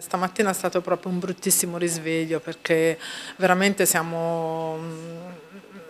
Stamattina è stato proprio un bruttissimo risveglio perché veramente siamo mm,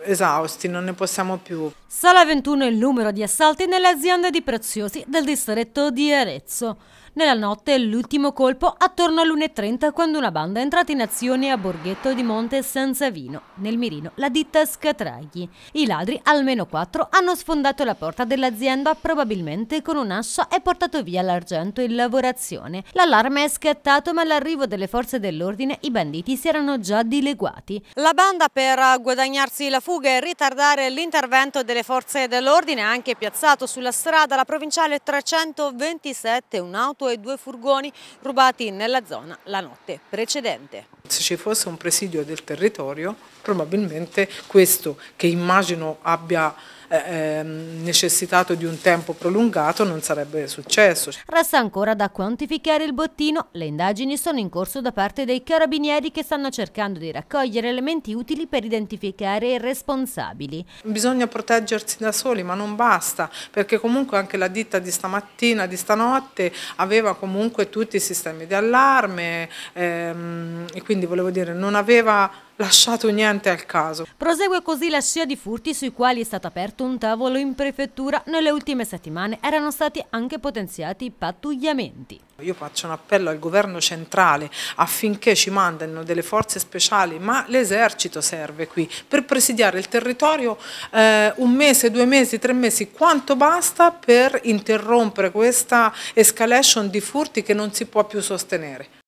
esausti, non ne possiamo più. Sala 21 il numero di assalti nelle aziende di preziosi del distretto di Arezzo. Nella notte l'ultimo colpo attorno all'1.30 quando una banda è entrata in azione a Borghetto di Monte Senza Vino, nel mirino la ditta Scatraghi. I ladri, almeno quattro, hanno sfondato la porta dell'azienda probabilmente con un'ascia e portato via l'argento in lavorazione. L'allarme è scattato ma all'arrivo delle forze dell'ordine i banditi si erano già dileguati. La banda per guadagnarsi la fuga e ritardare l'intervento delle forze dell'ordine ha anche piazzato sulla strada la provinciale 327 un'auto e due furgoni rubati nella zona la notte precedente. Se ci fosse un presidio del territorio probabilmente questo che immagino abbia eh, ehm, necessitato di un tempo prolungato non sarebbe successo. Resta ancora da quantificare il bottino. Le indagini sono in corso da parte dei carabinieri che stanno cercando di raccogliere elementi utili per identificare i responsabili. Bisogna proteggersi da soli ma non basta perché comunque anche la ditta di stamattina, di stanotte aveva comunque tutti i sistemi di allarme ehm, e quindi volevo dire non aveva lasciato niente al caso. Prosegue così la scia di furti sui quali è stato aperto un tavolo in prefettura. Nelle ultime settimane erano stati anche potenziati i pattugliamenti. Io faccio un appello al governo centrale affinché ci mandino delle forze speciali, ma l'esercito serve qui per presidiare il territorio eh, un mese, due mesi, tre mesi, quanto basta per interrompere questa escalation di furti che non si può più sostenere.